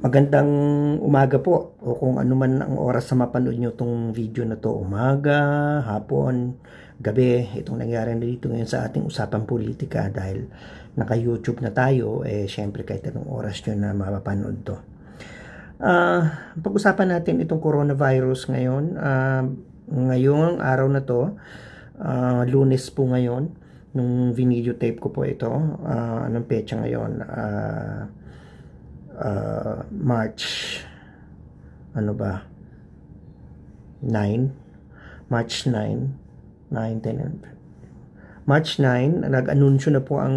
Magandang umaga po o kung ano man ang oras sa mapanood nyo itong video na to umaga, hapon, gabi. Itong nangyari na dito ngayon sa ating usapan politika dahil naka-YouTube na tayo, eh syempre kahit anong oras nyo na mapapanood to. Uh, pag-usapan natin itong coronavirus ngayon. Uh, ngayong araw na to, uh, lunes po ngayon, nung video tape ko po ito, uh, anong pecha ngayon, uh, uh, March ano ba 9 March 9 9, 10 March 9 nag-anunsyo na po ang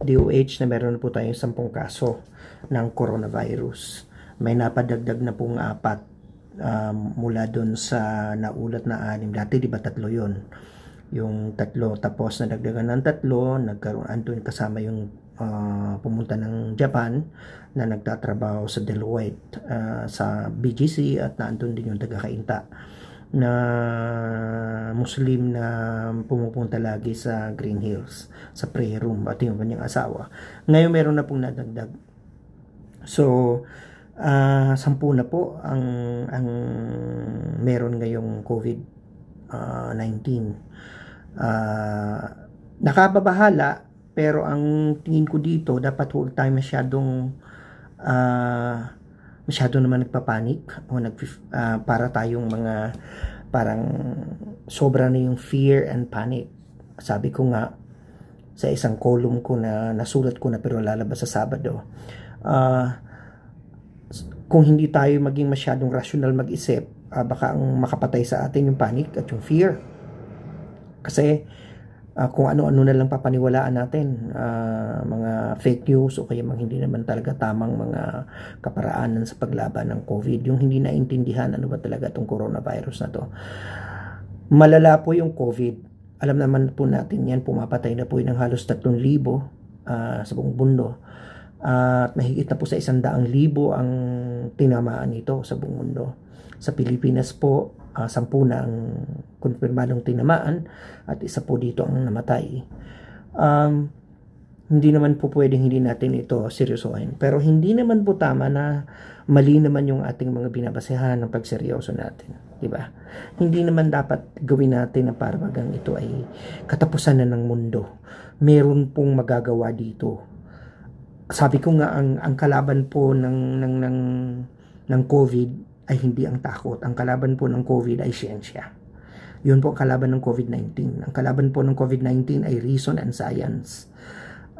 DOH na meron po tayong 10 kaso ng coronavirus may napadagdag na pong apat um, mula doon sa naulat na anim dati di ba tatlo yon yung tatlo tapos nadagdagan ng tatlo nagkaroon anton kasama yung uh, pumunta ng Japan na nagtatrabaho sa Deloitte uh, sa BGC at naandun din yung taga-Kainta na Muslim na pumupunta lagi sa Green Hills sa prayer room at yung kanyang asawa ngayon meron na pong nadagdag so uh, sampu na po ang ang meron ngayong COVID uh, 19 uh, nakababahala pero ang tingin ko dito, dapat whole time masyadong uh, masyado naman nagpapanik o nag, uh, para tayong mga parang sobra na yung fear and panic. Sabi ko nga sa isang column ko na nasulat ko na pero lalabas sa Sabado. Uh, kung hindi tayo maging masyadong rational mag-isip, uh, baka ang makapatay sa atin yung panic at yung fear. Kasi uh, kung ano-ano na lang papaniwalaan natin uh, mga fake news o kaya mga hindi naman talaga tamang mga kaparaanan sa paglaban ng COVID yung hindi naintindihan ano ba talaga itong coronavirus na to malala po yung COVID alam naman po natin yan pumapatay na po ng halos 3,000 uh, ah, sa buong mundo uh, at mahigit na po sa 100,000 ang tinamaan nito sa buong mundo sa Pilipinas po, uh, sampu na ang konfirmadong tinamaan at isa po dito ang namatay. Um, hindi naman po pwedeng hindi natin ito seryosohin. Pero hindi naman po tama na mali naman yung ating mga binabasehan ng pagseryoso natin. di ba? Hindi naman dapat gawin natin na parang ito ay katapusan na ng mundo. Meron pong magagawa dito. Sabi ko nga, ang, ang kalaban po ng, ng, ng, ng COVID ay hindi ang takot. Ang kalaban po ng COVID ay siyensya. Yun po ang kalaban ng COVID-19. Ang kalaban po ng COVID-19 ay reason and science.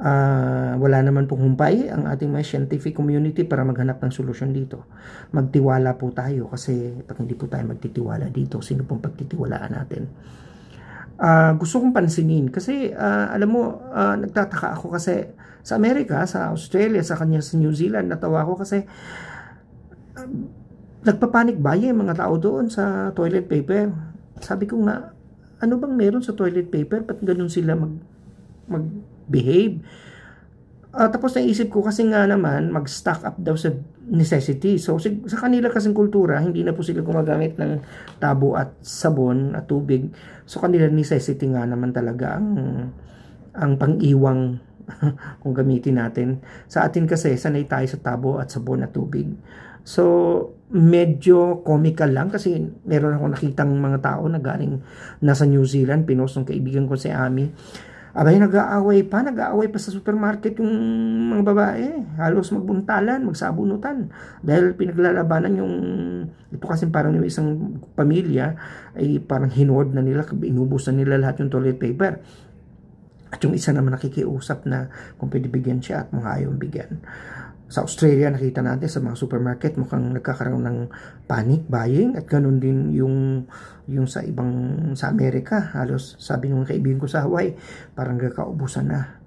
Uh, wala naman pong humpay ang ating mga scientific community para maghanap ng solusyon dito. Magtiwala po tayo kasi pag hindi po tayo magtitiwala dito, sino pong pagtitiwalaan natin? uh, gusto kong pansinin kasi uh, alam mo uh, nagtataka ako kasi sa Amerika, sa Australia, sa kanya sa New Zealand natawa ako kasi uh, Nagpapanik ba ang mga tao doon sa toilet paper. Sabi ko nga, ano bang meron sa toilet paper? Ba't ganun sila mag, mag-behave? Uh, tapos naisip ko kasi nga naman mag-stock up daw sa necessity. So sa kanila kasing kultura, hindi na po sila gumagamit ng tabo at sabon at tubig. So kanila necessity nga naman talaga ang ang pang-iwang kung gamitin natin. Sa atin kasi, sanay tayo sa tabo at sabon na tubig. So, medyo comical lang kasi meron akong nakitang mga tao na galing nasa New Zealand, pinost ng kaibigan ko si Ami. Abay, nag-aaway pa, nag-aaway pa sa supermarket yung mga babae. Halos magbuntalan, magsabunutan. Dahil pinaglalabanan yung, ito kasi parang yung isang pamilya, ay parang hinod na nila, inubos na nila lahat yung toilet paper. At yung isa naman nakikiusap na kung pwede bigyan siya at mga ayaw bigyan. Sa Australia, nakita natin sa mga supermarket, mukhang nagkakaroon ng panic buying at ganun din yung, yung sa ibang, sa Amerika. Halos sabi ng kaibigan ko sa Hawaii, parang kakaubusan na.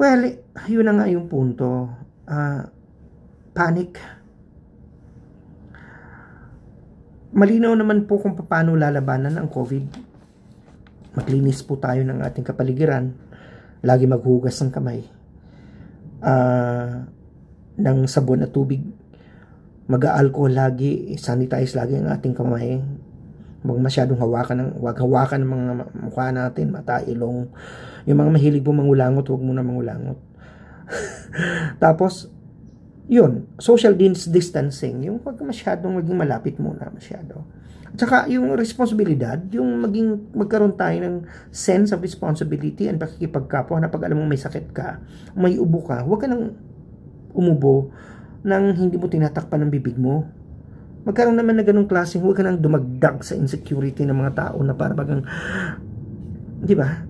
Well, yun na nga yung punto. Uh, panic. Malinaw naman po kung paano lalabanan ang COVID maglinis po tayo ng ating kapaligiran lagi maghugas ng kamay uh, ng sabon at tubig mag-aalcohol lagi sanitize lagi ang ating kamay huwag masyadong hawakan ng wag hawakan ng mga mukha natin, mata, ilong. Yung mga mahilig po mangulangot, huwag muna mangulangot. Tapos yun, social distancing, yung huwag masyadong maging malapit muna masyado. At saka yung responsibilidad, yung maging magkaroon tayo ng sense of responsibility and pakikipagkapwa na pag alam mong may sakit ka, may ubo ka, huwag ka nang umubo nang hindi mo tinatakpan ng bibig mo. Magkaroon naman na ganong klaseng, huwag ka nang dumagdag sa insecurity ng mga tao na para bagang, di ba?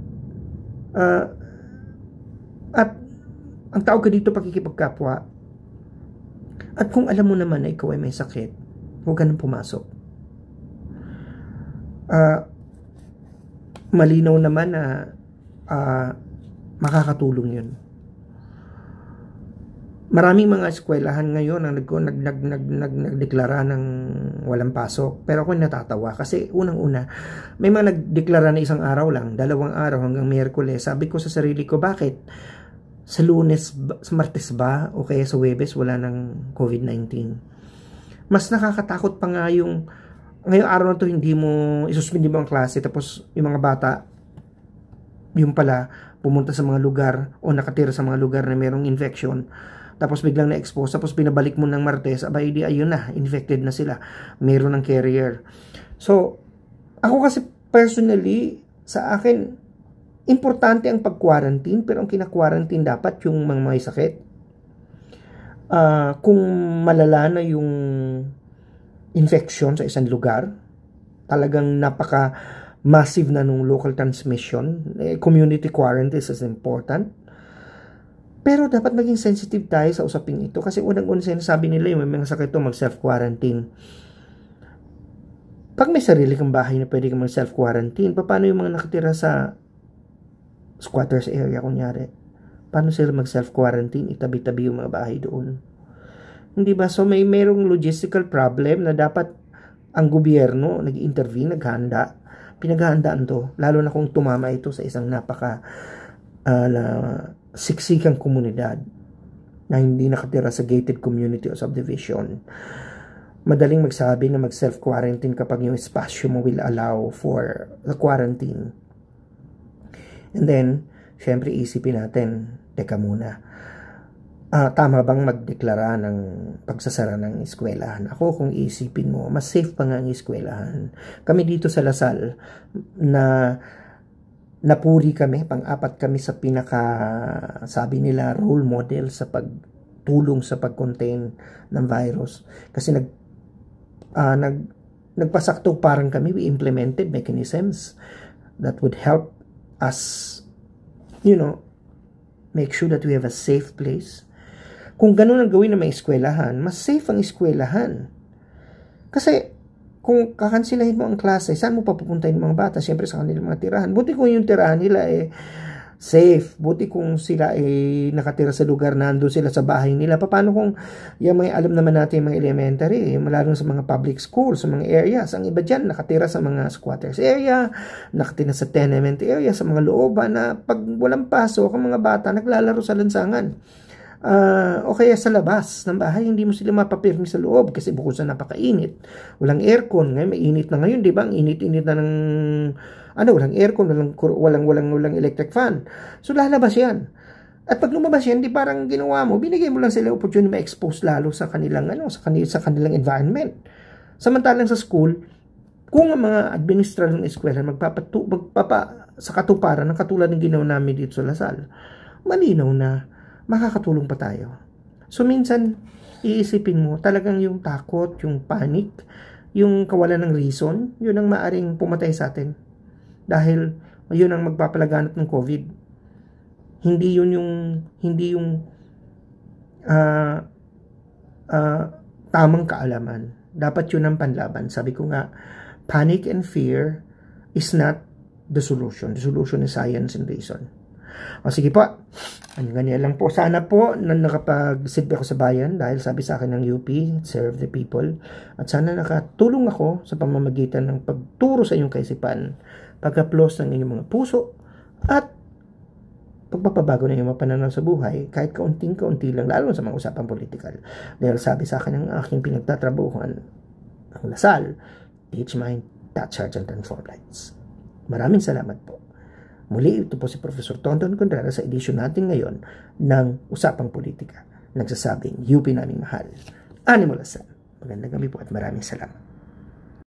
Uh, at ang tawag ka dito pakikipagkapwa, at kung alam mo naman na ikaw ay may sakit, huwag ka nang pumasok. Uh, malinaw naman na uh, makakatulong yun. Maraming mga eskwelahan ngayon ang nag nag nag nag nag nagdeklara ng walang pasok. Pero ako natatawa kasi unang-una, may mga nagdeklara na isang araw lang, dalawang araw hanggang Miyerkules. Sabi ko sa sarili ko, bakit? sa lunes, sa martes ba o kaya sa webes wala ng COVID-19. Mas nakakatakot pa nga yung ngayong araw na to hindi mo isuspend mo ang klase tapos yung mga bata yung pala pumunta sa mga lugar o nakatira sa mga lugar na mayroong infection tapos biglang na-expose tapos binabalik mo ng Martes aba di ayun na infected na sila meron ng carrier so ako kasi personally sa akin Importante ang pag-quarantine, pero ang kina-quarantine dapat yung mga may sakit. Uh, kung malala na yung infection sa isang lugar, talagang napaka massive na nung local transmission, eh, community quarantine is important. Pero dapat maging sensitive tayo sa usaping ito kasi unang-una sinasabi nila yung may mga sakit to mag-self-quarantine pag may sarili kang bahay na pwede kang mag-self-quarantine, paano yung mga nakatira sa squatters area kunyari. Paano sila mag self-quarantine? Itabi-tabi yung mga bahay doon. Hindi ba? So may merong logistical problem na dapat ang gobyerno nag-intervene, naghanda. Pinaghahandaan to. Lalo na kung tumama ito sa isang napaka uh, siksikang komunidad na hindi nakatira sa gated community o subdivision. Madaling magsabi na mag-self-quarantine kapag yung espasyo mo will allow for the quarantine And then, syempre isipin natin, teka muna, uh, tama bang magdeklara ng pagsasara ng eskwelahan? Ako kung isipin mo, mas safe pa nga ang eskwelahan. Kami dito sa Lasal na napuri kami, pang-apat kami sa pinaka, sabi nila, role model sa pagtulong sa pag-contain ng virus. Kasi nag, uh, nag, nagpasakto parang kami, we implemented mechanisms that would help as you know, make sure that we have a safe place. Kung ganun ang gawin ng mga eskwelahan, mas safe ang eskwelahan. Kasi kung kakansilahin mo ang klase, saan mo papupuntahin mga bata? syempre sa kanilang mga tirahan. Buti kung yung tirahan nila eh, safe. Buti kung sila ay nakatira sa lugar na andun sila sa bahay nila. Paano kung yung may alam naman natin mga elementary, lalo sa mga public school, sa mga areas. Ang iba dyan nakatira sa mga squatters area, nakatira sa tenement area, sa mga looban na pag walang pasok ang mga bata naglalaro sa lansangan uh, o kaya sa labas ng bahay, hindi mo sila mapapirmi sa loob kasi bukod sa napakainit. Walang aircon, ngayon mainit na ngayon, di ba? Ang init-init na ng ano, walang aircon, walang, walang, walang, walang electric fan. So, lalabas yan. At pag lumabas yan, di parang ginawa mo, binigay mo lang sila opportunity ma-expose lalo sa kanilang, ano, sa, kanil, sa kanilang environment. Samantalang sa school, kung ang mga administrator ng eskwela magpapatu, magpapa, sa katuparan ng katulad ng ginawa namin dito sa Lasal, malinaw na makakatulong pa tayo. So minsan, iisipin mo talagang yung takot, yung panic, yung kawalan ng reason, yun ang maaring pumatay sa atin dahil yun ang magpapalaganap ng COVID. Hindi yun yung hindi yung uh, uh, tamang kaalaman. Dapat yun ang panlaban. Sabi ko nga, panic and fear is not the solution. The solution is science and reason. O sige po, ang ganyan lang po. Sana po na nakapag-silbi ako sa bayan dahil sabi sa akin ng UP, serve the people. At sana nakatulong ako sa pamamagitan ng pagturo sa inyong kaisipan pag-aplos ng inyong mga puso, at pagpapabago ng iyong mga pananaw sa buhay, kahit kaunting-kaunti lang, lalo sa mga usapang political. Dahil sabi sa akin ng aking pinagtatrabuhan, ang Lasal, Teach Mind, Touch Heart, and Transform Lights. Maraming salamat po. Muli ito po si Professor Tonton Contreras sa edisyon natin ngayon ng Usapang Politika. Nagsasabing, UP naming mahal. Animal Lasal. Magandang gabi po at maraming salamat.